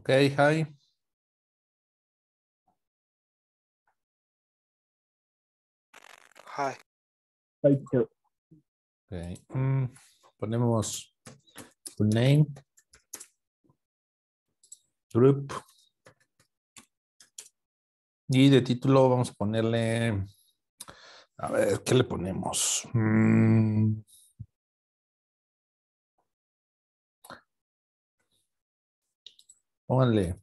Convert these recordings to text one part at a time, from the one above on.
Ok, hi. Hi. Mm, ponemos un name, group, y de título vamos a ponerle, a ver, ¿qué le ponemos? Mm, Pónganle.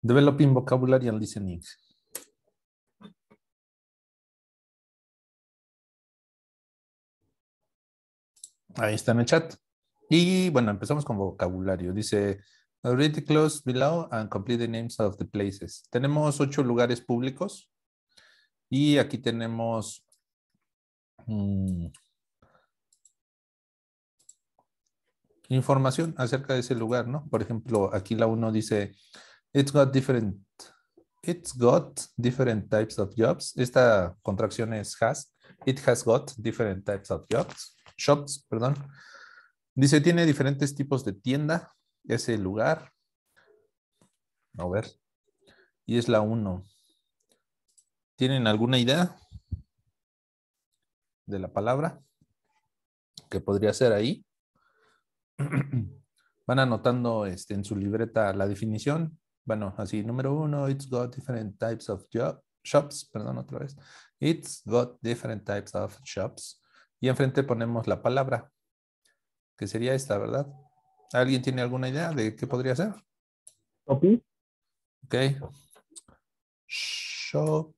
Developing vocabulary and listening. Ahí está en el chat. Y bueno, empezamos con vocabulario. Dice Read the below and complete the names of the places. Tenemos ocho lugares públicos y aquí tenemos mm, información acerca de ese lugar, ¿no? Por ejemplo, aquí la uno dice, it's got different, it's got different types of jobs. Esta contracción es has. It has got different types of jobs, shops, perdón. Dice, tiene diferentes tipos de tienda, ese lugar. A ver. Y es la 1. ¿Tienen alguna idea de la palabra que podría ser ahí? Van anotando este, en su libreta la definición. Bueno, así, número uno, it's got different types of shops, perdón, otra vez. It's got different types of shops. Y enfrente ponemos la palabra, que sería esta, ¿verdad? ¿Alguien tiene alguna idea de qué podría ser? Shopping. Ok. Shop.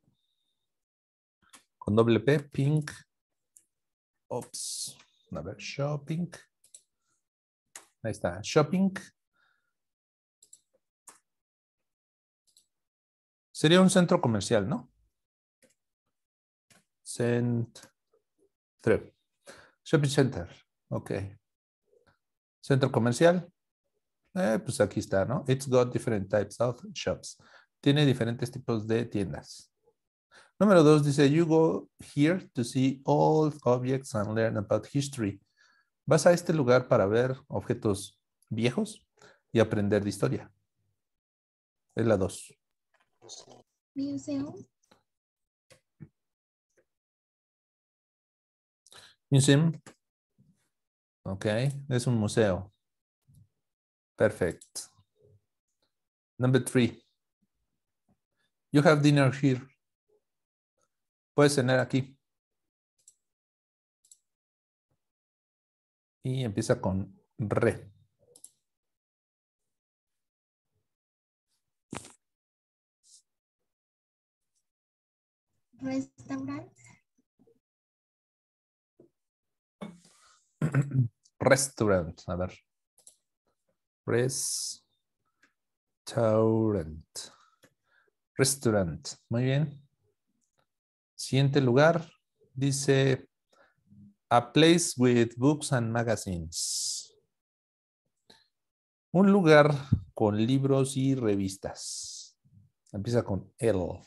Con doble P, pink. Ops. A ver, shopping. Ahí está, shopping. Sería un centro comercial, ¿no? Centro. Shopping center. Ok. Centro comercial, eh, pues aquí está, ¿no? It's got different types of shops. Tiene diferentes tipos de tiendas. Número dos dice, you go here to see old objects and learn about history. Vas a este lugar para ver objetos viejos y aprender de historia. Es la dos. Museum. Museum. ¿Ok? Es un museo. Perfecto. Number three. You have dinner here. Puedes cenar aquí. Y empieza con re. Restaurante. Restaurant. A ver. Restaurant. Restaurant. Muy bien. Siguiente lugar. Dice a place with books and magazines. Un lugar con libros y revistas. Empieza con L.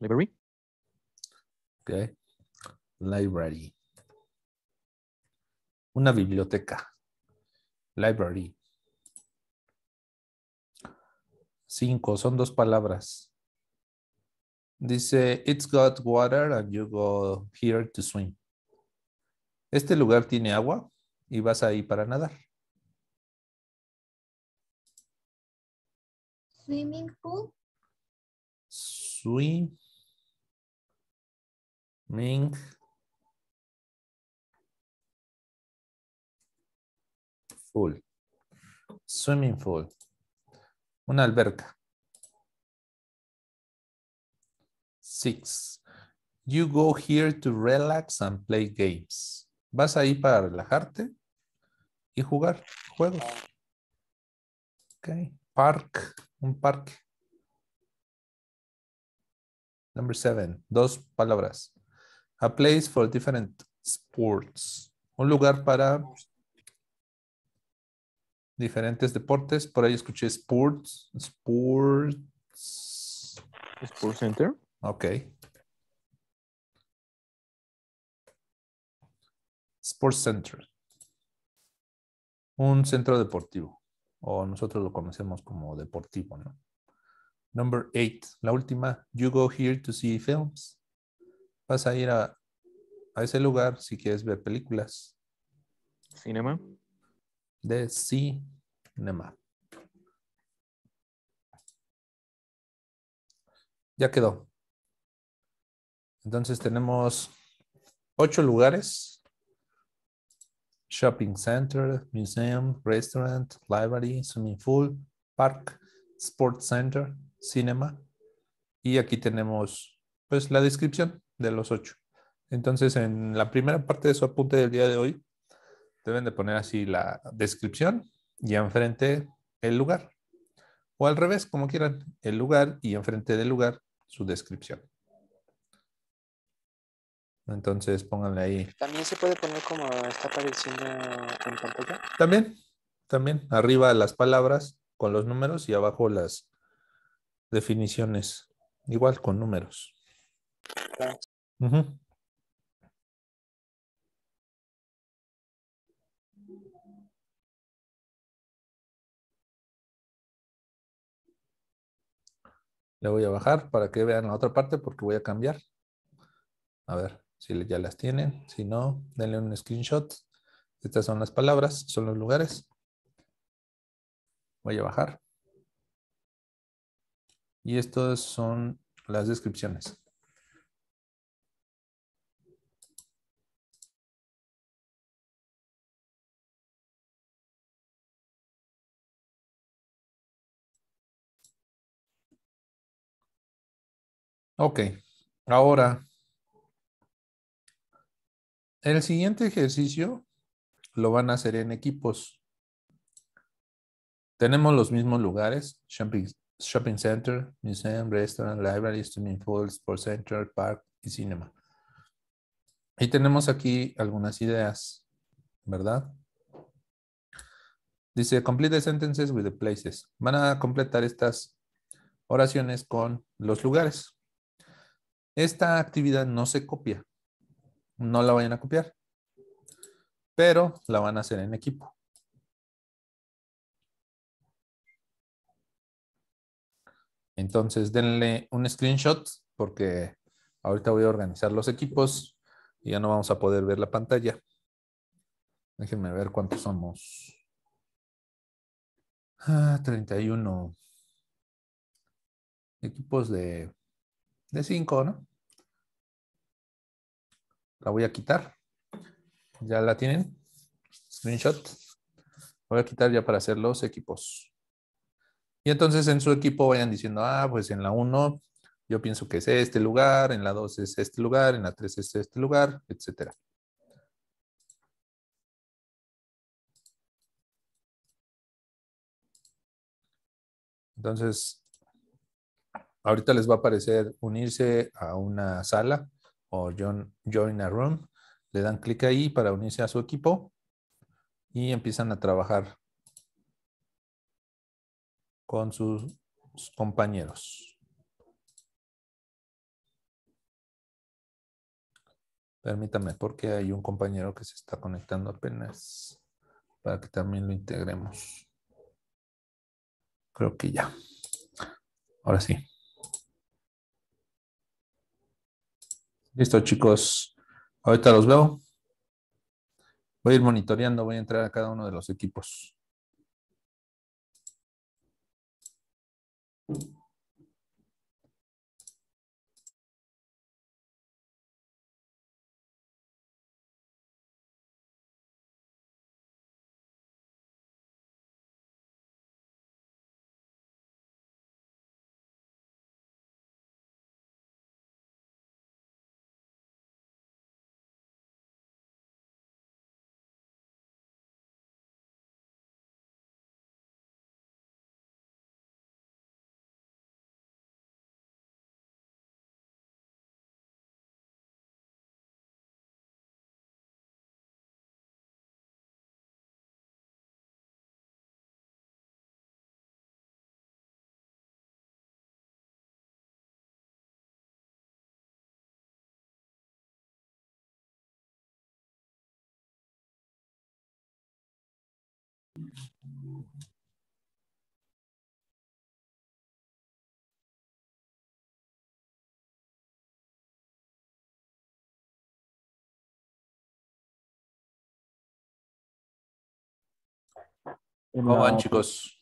Library. Ok. Library. Una biblioteca. Library. Cinco, son dos palabras. Dice, it's got water and you go here to swim. Este lugar tiene agua y vas ahí para nadar. Swimming pool. Swim Ming. Pool. Swimming pool. Una alberca. Six. You go here to relax and play games. Vas ahí para relajarte y jugar juegos. Ok. Park. Un parque. Number seven. Dos palabras. A place for different sports. Un lugar para diferentes deportes. Por ahí escuché sports. Sports. Sports Center. Ok. Sports Center. Un centro deportivo. O nosotros lo conocemos como deportivo, ¿no? Number eight. La última. You go here to see films vas a ir a, ese lugar si quieres ver películas. Cinema. De cinema. Ya quedó. Entonces tenemos ocho lugares. Shopping center, museum, restaurant, library, swimming pool, park, sports center, cinema. Y aquí tenemos pues la descripción de los ocho. Entonces, en la primera parte de su apunte del día de hoy, deben de poner así la descripción y enfrente el lugar. O al revés, como quieran, el lugar y enfrente del lugar su descripción. Entonces, pónganle ahí. También se puede poner como está apareciendo en pantalla. También, también. Arriba las palabras con los números y abajo las definiciones. Igual con números. Le voy a bajar para que vean la otra parte porque voy a cambiar. A ver si ya las tienen. Si no, denle un screenshot. Estas son las palabras, son los lugares. Voy a bajar. Y estas son las descripciones. Ok, ahora, el siguiente ejercicio lo van a hacer en equipos. Tenemos los mismos lugares, shopping, center, museum, restaurant, library, swimming Falls, sports center, park y cinema. Y tenemos aquí algunas ideas, ¿verdad? Dice, complete the sentences with the places. Van a completar estas oraciones con los lugares. Esta actividad no se copia. No la vayan a copiar. Pero la van a hacer en equipo. Entonces denle un screenshot porque ahorita voy a organizar los equipos y ya no vamos a poder ver la pantalla. Déjenme ver cuántos somos. Ah, 31. Equipos de de 5, ¿no? La voy a quitar. ¿Ya la tienen? Screenshot. Voy a quitar ya para hacer los equipos. Y entonces en su equipo vayan diciendo, ah, pues en la 1 yo pienso que es este lugar, en la 2 es este lugar, en la 3 es este lugar, etcétera. Entonces, ahorita les va a aparecer unirse a una sala o join, a room. Le dan clic ahí para unirse a su equipo y empiezan a trabajar con sus compañeros. Permítame, porque hay un compañero que se está conectando apenas para que también lo integremos. Creo que ya. Ahora sí. Listo, chicos. Ahorita los veo. Voy a ir monitoreando, voy a entrar a cada uno de los equipos. ¿Cómo van, chicos?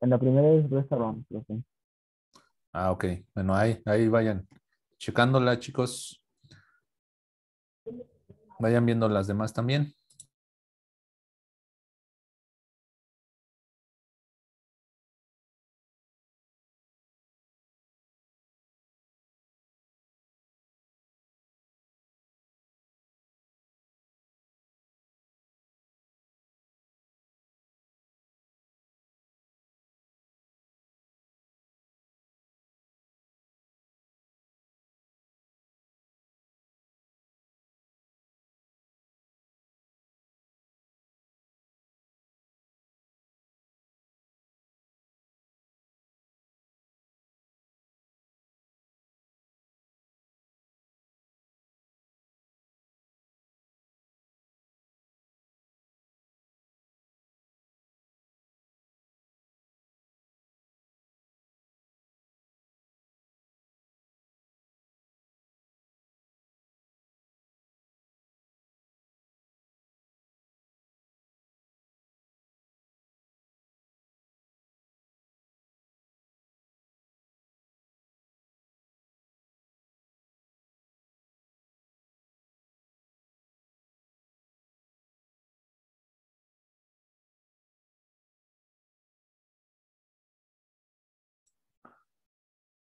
En la primera es restaurante, Ah, ok. Bueno, ahí, ahí vayan checándola, chicos. Vayan viendo las demás también.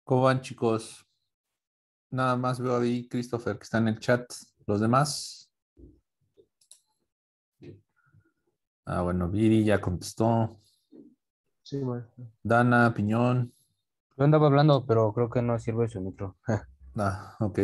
¿Cómo van, chicos? Nada más veo ahí Christopher que está en el chat. ¿Los demás? Ah, bueno, Viri ya contestó. Sí, bueno. Dana, Piñón. Yo andaba hablando, pero creo que no sirve su micro. ah, ok.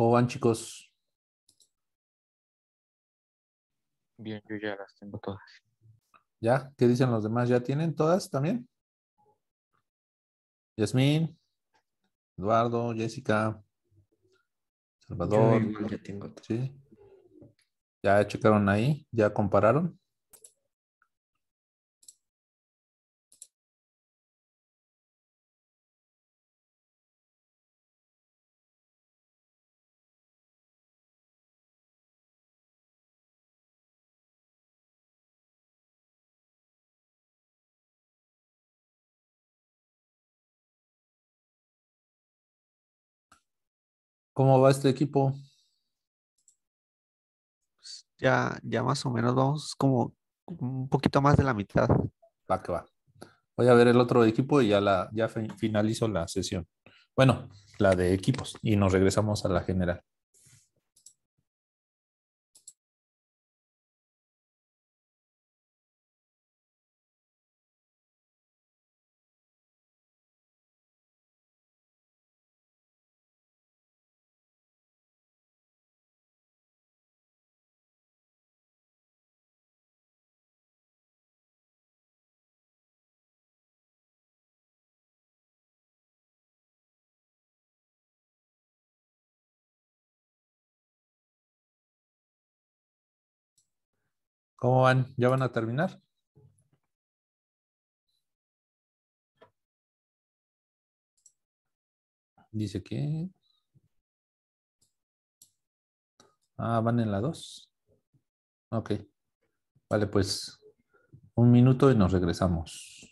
¿Cómo van, chicos? Bien, yo ya las tengo todas. ¿Ya? ¿Qué dicen los demás? ¿Ya tienen todas también? Yasmín, Eduardo, Jessica, Salvador. ya tengo. ¿sí? ¿Ya checaron ahí? ¿Ya compararon? ¿Cómo va este equipo? Pues, ya, ya más o menos vamos como un poquito más de la mitad. Va que va. Voy a ver el otro equipo y ya, la, ya finalizo la sesión. Bueno, la de equipos y nos regresamos a la general. ¿Cómo van? ¿Ya van a terminar? Dice que... Ah, van en la 2. Ok. Vale, pues un minuto y nos regresamos.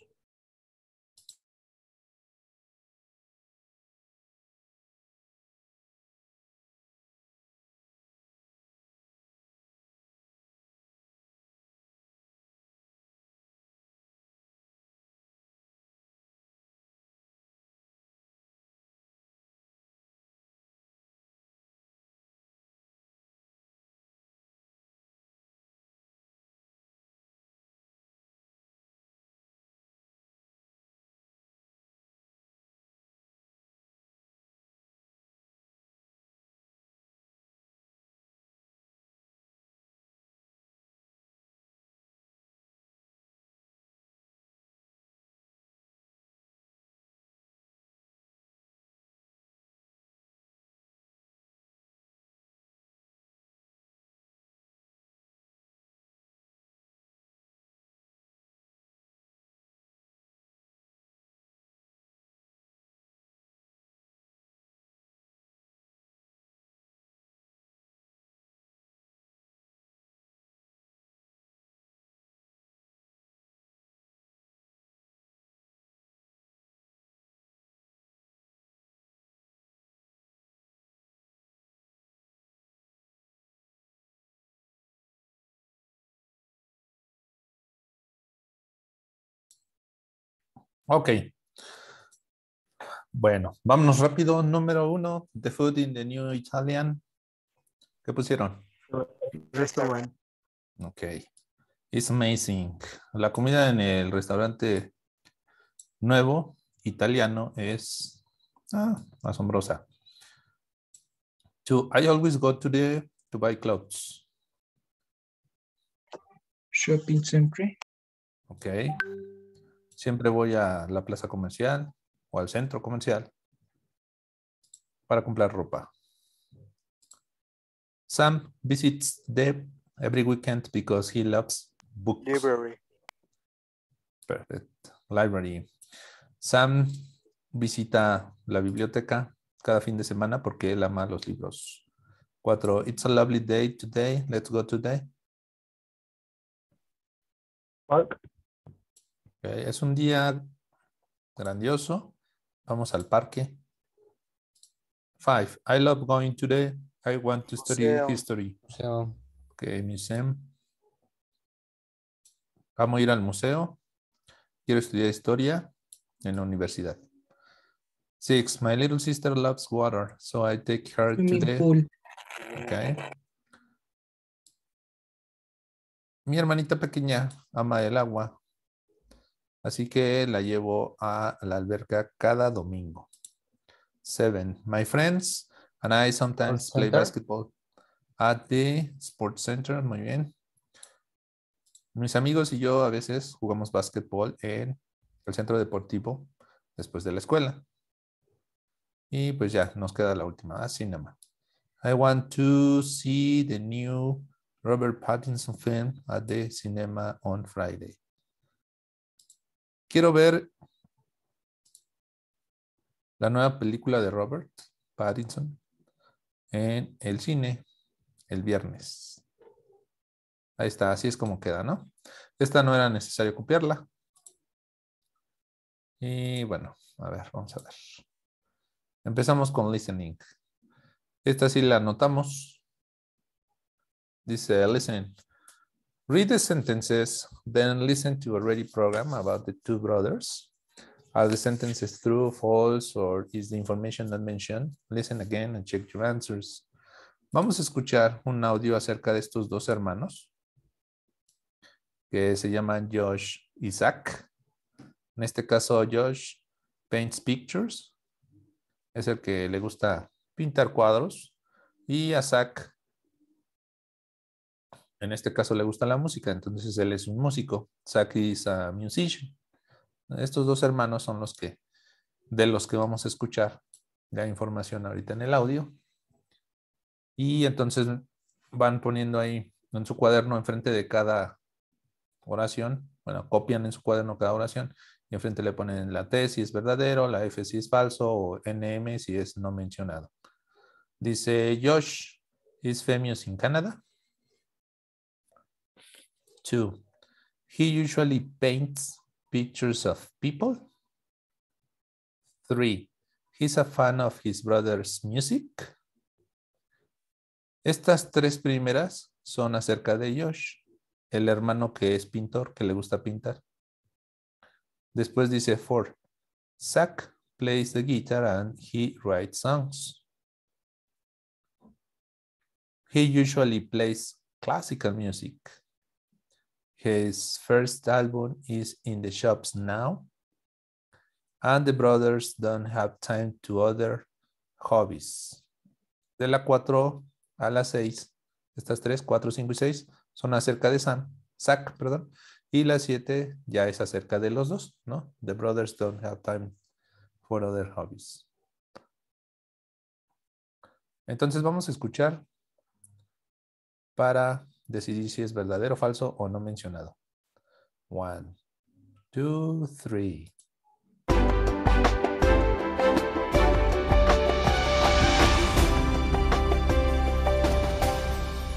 Ok. Bueno, vámonos rápido. Número uno, The Food in the New Italian. ¿Qué pusieron? Restaurant. Ok. It's amazing. La comida en el restaurante nuevo italiano es ah, asombrosa. I always go to the to buy clothes. Shopping center. Okay siempre voy a la plaza comercial o al centro comercial para comprar ropa. Sam visits Deb every weekend because he loves books. Library. Perfect. Library. Sam visita la biblioteca cada fin de semana porque él ama los libros. Cuatro. It's a lovely day today. Let's go today es un día grandioso. Vamos al parque. Five. I love going today. I want to study history. Museo. Ok, museum. Vamos a ir al museo. Quiero estudiar historia en la universidad. Six. My little sister loves water, so I take her today. Pool. Okay. Mi hermanita pequeña ama el agua, Así que la llevo a la alberca cada domingo. Seven. My friends and I sometimes play basketball at the sports center. Muy bien. Mis amigos y yo a veces jugamos basketball en el centro deportivo después de la escuela. Y pues ya, nos queda la última, cinema. Ah, I want to see the new Robert Pattinson film at the cinema on Friday. Quiero ver la nueva película de Robert Pattinson en el cine el viernes. Ahí está, así es como queda, ¿no? Esta no era necesario copiarla. Y bueno, a ver, vamos a ver. Empezamos con listening. Esta sí la anotamos. Dice Listening. Read the sentences, then listen to a ready program about the two brothers. Are the sentences true, false, or is the information not mentioned? Listen again and check your answers. Vamos a escuchar un audio acerca de estos dos hermanos que se llaman Josh y Zach. En este caso, Josh paints pictures. Es el que le gusta pintar cuadros. Y a Zach en este caso le gusta la música, entonces él es un músico. Saki is a musician. Estos dos hermanos son los que, de los que vamos a escuchar la información ahorita en el audio. Y entonces van poniendo ahí en su cuaderno, enfrente de cada oración, bueno, copian en su cuaderno cada oración y enfrente le ponen la T si es verdadero, la F si es falso o NM si es no mencionado. Dice Josh, ¿es famous in Canada? Two, he usually paints pictures of people. Three, he's a fan of his brother's music. Estas tres primeras son acerca de Josh, el hermano que es pintor, que le gusta pintar. Después dice four, Zach plays the guitar and he writes songs. He usually plays classical music. His first album is in the shops now, and the brothers don't have time to other hobbies. De la 4 a la 6, estas tres, 4, 5 y 6 son acerca de Sam, Zach, perdón, y la 7 ya es acerca de los dos, ¿no? The brothers don't have time for other hobbies. Entonces vamos a escuchar para decidir si es verdadero, falso o no mencionado. One, two, three.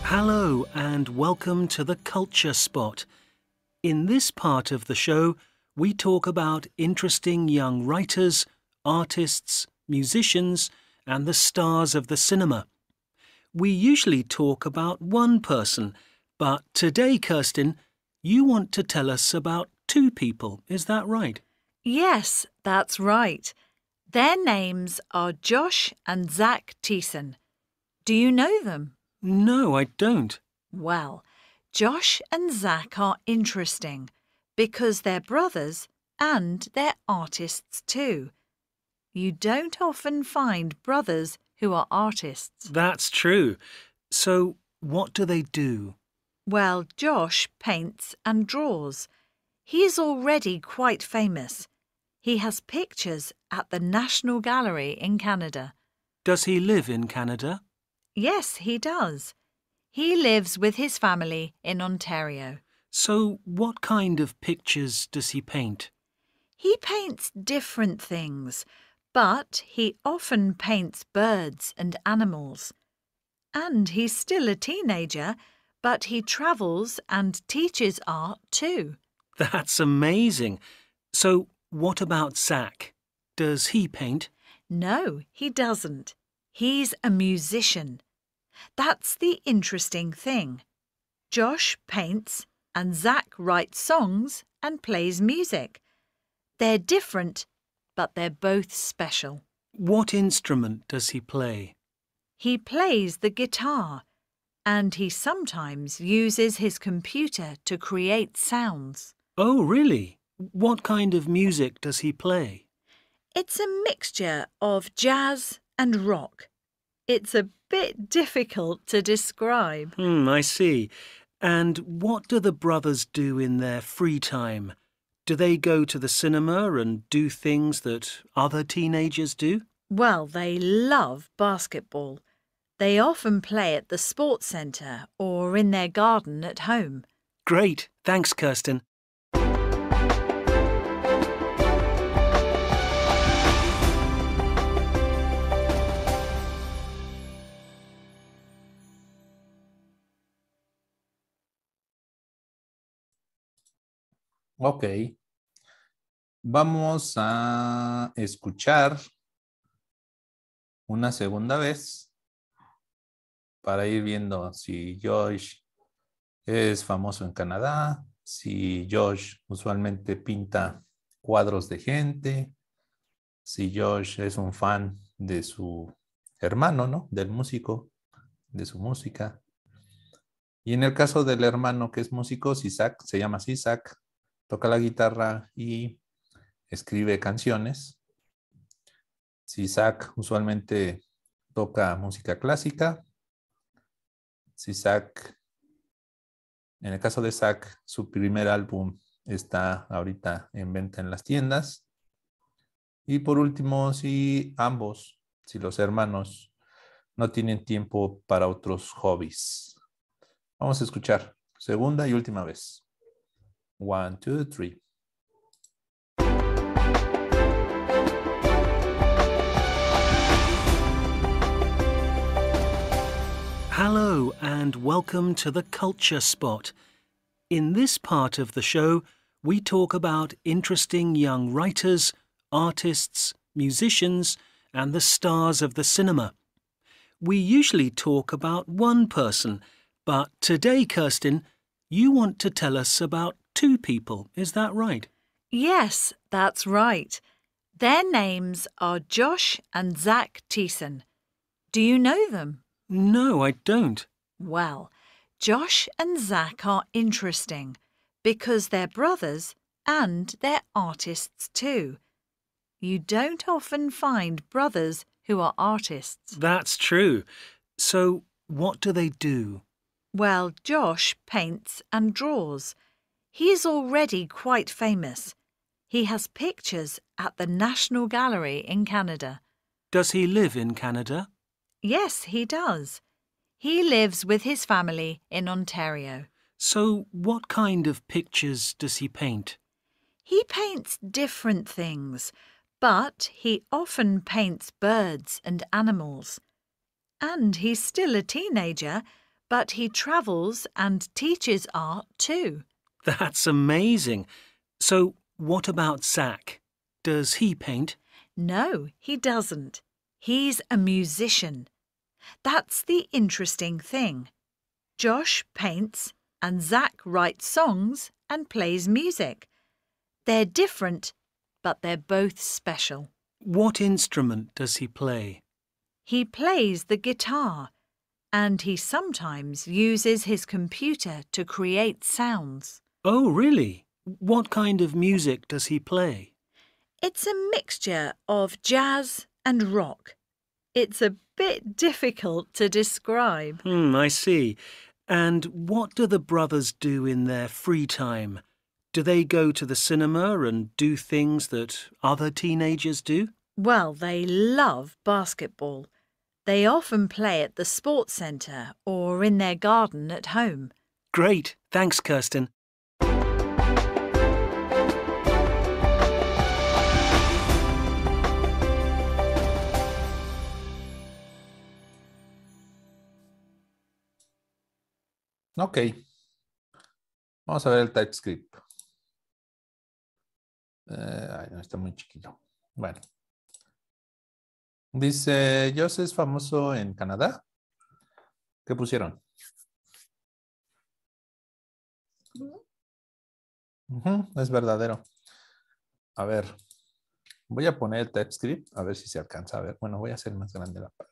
Hello and welcome to the Culture Spot. In this part of the show, we talk about interesting young writers, artists, musicians, and the stars of the cinema we usually talk about one person, but today, Kirsten, you want to tell us about two people, is that right? Yes, that's right. Their names are Josh and Zach Teeson. Do you know them? No, I don't. Well, Josh and Zach are interesting because they're brothers and they're artists too. You don't often find brothers who are artists. That's true. So what do they do? Well, Josh paints and draws. He is already quite famous. He has pictures at the National Gallery in Canada. Does he live in Canada? Yes, he does. He lives with his family in Ontario. So what kind of pictures does he paint? He paints different things, but he often paints birds and animals. And he's still a teenager, but he travels and teaches art too. That's amazing. So, what about Zach? Does he paint? No, he doesn't. He's a musician. That's the interesting thing. Josh paints and Zach writes songs and plays music. They're different but they're both special. What instrument does he play? He plays the guitar, and he sometimes uses his computer to create sounds. Oh, really? What kind of music does he play? It's a mixture of jazz and rock. It's a bit difficult to describe. Hmm, I see. And what do the brothers do in their free time? Do they go to the cinema and do things that other teenagers do? Well, they love basketball. They often play at the sports centre or in their garden at home. Great. Thanks, Kirsten. Ok. Vamos a escuchar una segunda vez para ir viendo si Josh es famoso en Canadá, si Josh usualmente pinta cuadros de gente, si Josh es un fan de su hermano, ¿no? Del músico, de su música. Y en el caso del hermano que es músico, Isaac, se llama Isaac, toca la guitarra y escribe canciones. SISAC usualmente toca música clásica. SISAC, en el caso de Zach, su primer álbum está ahorita en venta en las tiendas. Y por último, si ambos, si los hermanos no tienen tiempo para otros hobbies. Vamos a escuchar segunda y última vez. One, two, three. Hello and welcome to the Culture Spot. In this part of the show, we talk about interesting young writers, artists, musicians, and the stars of the cinema. We usually talk about one person, but today, Kirsten, you want to tell us about two people, is that right? Yes, that's right. Their names are Josh and Zach Teeson. Do you know them? No, I don't. Well, Josh and Zach are interesting because they're brothers and they're artists too. You don't often find brothers who are artists. That's true. So, what do they do? Well, Josh paints and draws, he is already quite famous. He has pictures at the National Gallery in Canada. Does he live in Canada? Yes, he does. He lives with his family in Ontario. So what kind of pictures does he paint? He paints different things, but he often paints birds and animals. And he's still a teenager, but he travels and teaches art too. That's amazing. So what about Zach? Does he paint? No, he doesn't. He's a musician. That's the interesting thing. Josh paints and Zach writes songs and plays music. They're different, but they're both special. What instrument does he play? He plays the guitar and he sometimes uses his computer to create sounds. Oh, really? What kind of music does he play? It's a mixture of jazz and rock. It's a bit difficult to describe. Hmm, I see. And what do the brothers do in their free time? Do they go to the cinema and do things that other teenagers do? Well, they love basketball. They often play at the sports centre or in their garden at home. Great. Thanks, Kirsten. Ok. Vamos a ver el TypeScript. Eh, ay, no, está muy chiquito. Bueno. Dice, José es famoso en Canadá. ¿Qué pusieron? es verdadero. A ver, voy a poner el TypeScript, a ver si se alcanza a ver. Bueno, voy a hacer más grande la parte.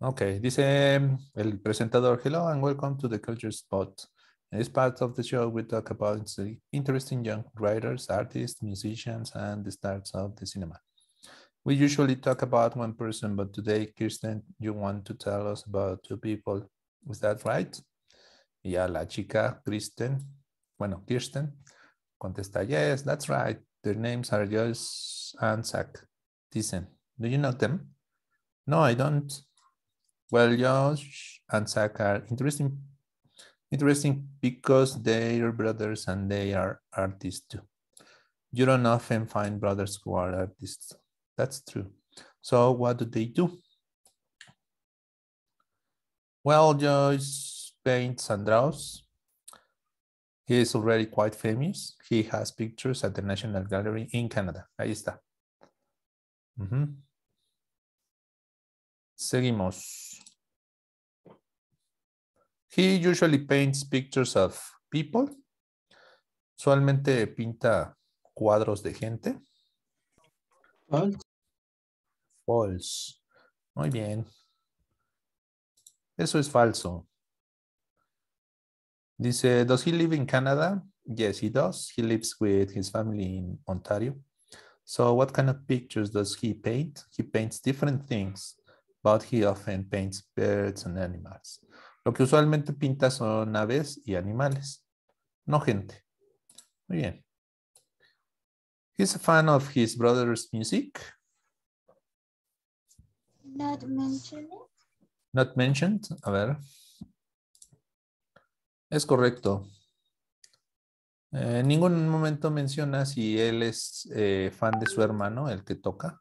Okay, dice el presentador, hello and welcome to the Culture Spot. In this part of the show, we talk about interesting young writers, artists, musicians, and the stars of the cinema. We usually talk about one person, but today, Kirsten, you want to tell us about two people. Is that right? Yeah, la chica, Kirsten, bueno, Kirsten, contesta, yes, that's right. Their names are Joyce and Zach. Dicen, do you know them? No, I don't. Well, Josh and Zach are interesting, interesting because they're brothers and they are artists too. You don't often find brothers who are artists. That's true. So what do they do? Well, Joyce paints and draws. He is already quite famous. He has pictures at the National Gallery in Canadá. Ahí está. Uh mm-hmm. -huh. Seguimos. He usually paints pictures of people. Usualmente pinta cuadros de gente. False. False. Muy bien. Eso es falso. Dice, does he live in Canada? Yes, he does. He lives with his family in Ontario. So what kind of pictures does he paint? He paints different things, but he often paints birds and animals. Lo que usualmente pinta son aves y animales, no gente. Muy bien. He's a fan of his brother's music. Not mentioned. Not mentioned, a ver. Es correcto. en eh, ningún momento menciona si él es eh, fan de su hermano, el que toca.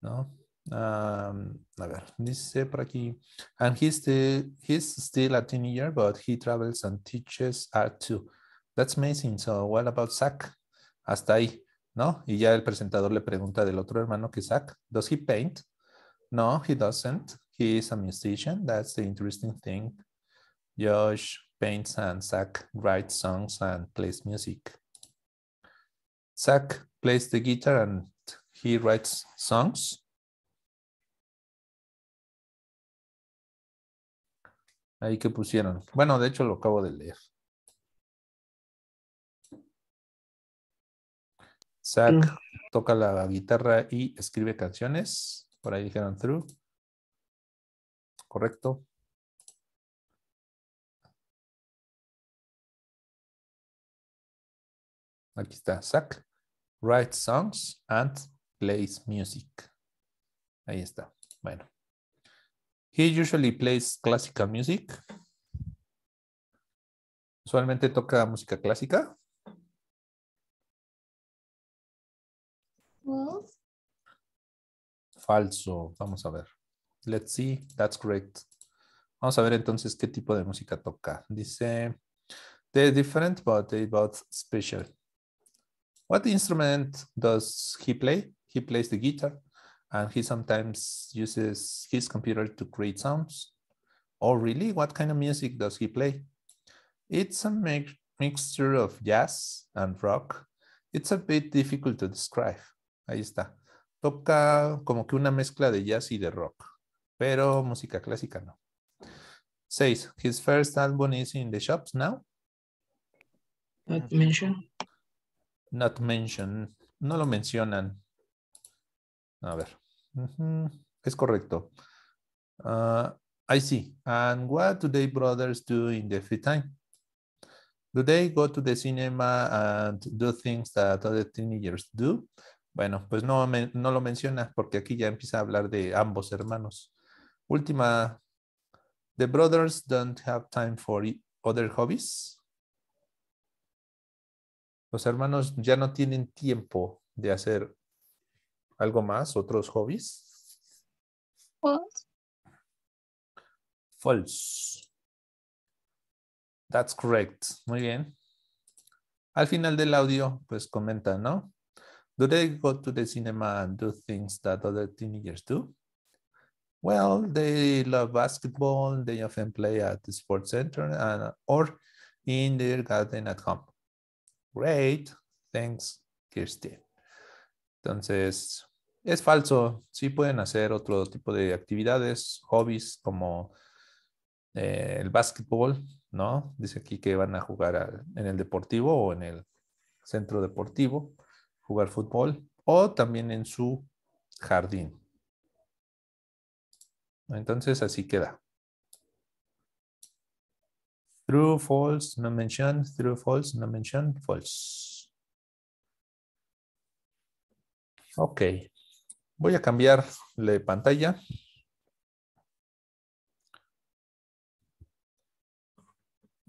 ¿No? um, a ver, dice por aquí, and he's still, he's still a teenager, but he travels and teaches art too. That's amazing. So what about Zach? Hasta ahí, ¿no? Y ya el presentador le pregunta del otro hermano que Zach, does he paint? No, he doesn't. He is a musician. That's the interesting thing. Josh paints and Zach writes songs and plays music. Zach plays the guitar and he writes songs. ahí que pusieron. Bueno, de hecho lo acabo de leer. Zach mm. toca la guitarra y escribe canciones. Por ahí dijeron true. Correcto. Aquí está, Zach. Writes songs and plays music. Ahí está. Bueno. He usually plays classical music. Usualmente toca música clásica. Falso. Vamos a ver. Let's see. That's correct. Vamos a ver entonces qué tipo de música toca. Dice, they're different, but they're both special. What instrument does he play? He plays the guitar. and he sometimes uses his computer to create sounds. Oh, really? What kind of music does he play? It's a mi mixture of jazz and rock. It's a bit difficult to describe. Ahí está. Toca como que una mezcla de jazz y de rock, pero música clásica no. Says his first album is in the shops now. Not mentioned. Not mentioned. No lo mencionan. A ver. Es correcto. Ah, I see. And what do they brothers do in the free time? Do they go to the cinema and do things that other teenagers do? Bueno, pues no, no lo menciona porque aquí ya empieza a hablar de ambos hermanos. Última. The brothers don't have time for e, other hobbies. Los hermanos ya no tienen tiempo de hacer ¿Algo más? ¿Otros hobbies? False. False. That's correct. Muy bien. Al final del audio, pues comenta, ¿no? Do they go to the cinema and do things that other teenagers do? Well, they love basketball. They often play at the sports center or in their garden at home. Great. Thanks, Kirsty Entonces, es falso. Sí pueden hacer otro tipo de actividades, hobbies como eh, el básquetbol, ¿no? Dice aquí que van a jugar en el deportivo o en el centro deportivo, jugar fútbol o también en su jardín. Entonces así queda. True, false, no mention, true, false, no mention, false. Ok. Voy a cambiar la pantalla.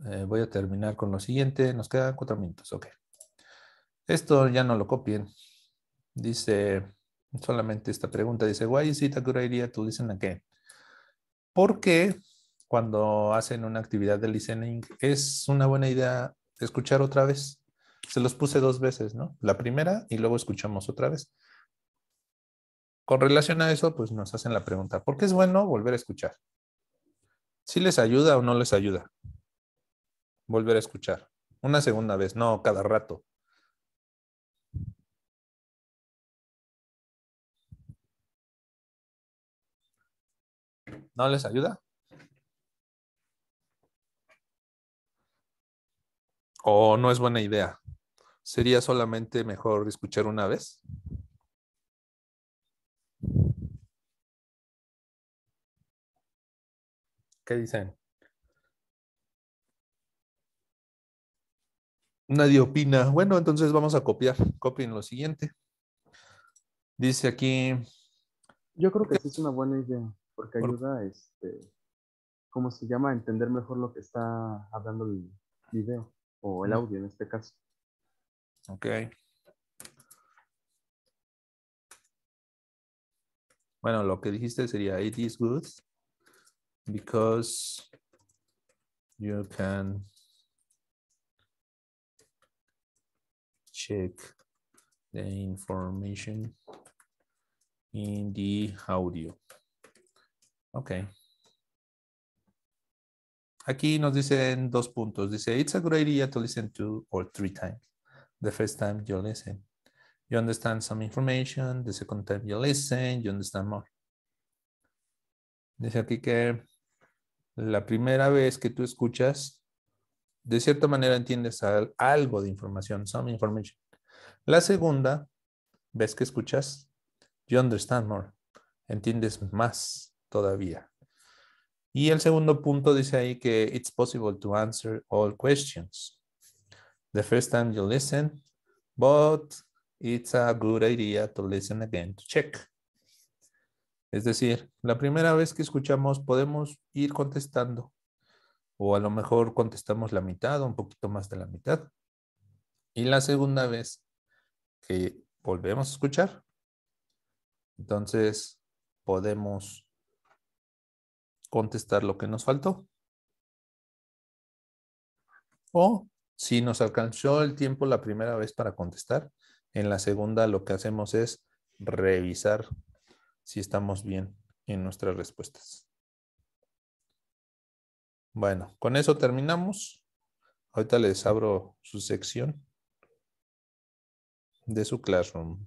Eh, voy a terminar con lo siguiente. Nos quedan cuatro minutos. Ok. Esto ya no lo copien. Dice solamente esta pregunta. Dice, why is it a good idea to listen ¿Por qué cuando hacen una actividad de listening es una buena idea escuchar otra vez? Se los puse dos veces, ¿no? La primera y luego escuchamos otra vez. Con relación a eso, pues nos hacen la pregunta, ¿por qué es bueno volver a escuchar? ¿Si les ayuda o no les ayuda? Volver a escuchar. Una segunda vez, no cada rato. ¿No les ayuda? ¿O no es buena idea? ¿Sería solamente mejor escuchar una vez? ¿Qué dicen? Nadie opina. Bueno, entonces vamos a copiar. Copien lo siguiente. Dice aquí. Yo creo que sí es una buena idea, porque ayuda este, ¿cómo se llama? entender mejor lo que está hablando el video o el audio en este caso. Ok. Bueno, lo que dijiste sería, it is good. because you can check the information in the audio. Okay. Aquí nos dicen dos puntos. Dice, it's a good idea to listen two or three times. The first time you listen, you understand some information. The second time you listen, you understand more. Dice aquí que la primera vez que tú escuchas, de cierta manera entiendes algo de información, some information. La segunda vez que escuchas, you understand more, entiendes más todavía. Y el segundo punto dice ahí que it's possible to answer all questions. The first time you listen, but it's a good idea to listen again to check. Es decir, la primera vez que escuchamos podemos ir contestando o a lo mejor contestamos la mitad o un poquito más de la mitad. Y la segunda vez que volvemos a escuchar, entonces podemos contestar lo que nos faltó. O si nos alcanzó el tiempo la primera vez para contestar, en la segunda lo que hacemos es revisar si estamos bien en nuestras respuestas. Bueno, con eso terminamos. Ahorita les abro su sección de su classroom.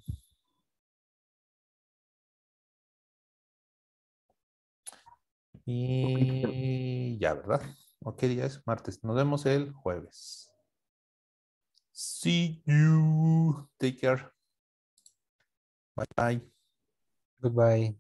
Y ya, ¿verdad? ¿O qué día es? Martes. Nos vemos el jueves. See you. Take care. Bye bye. Goodbye.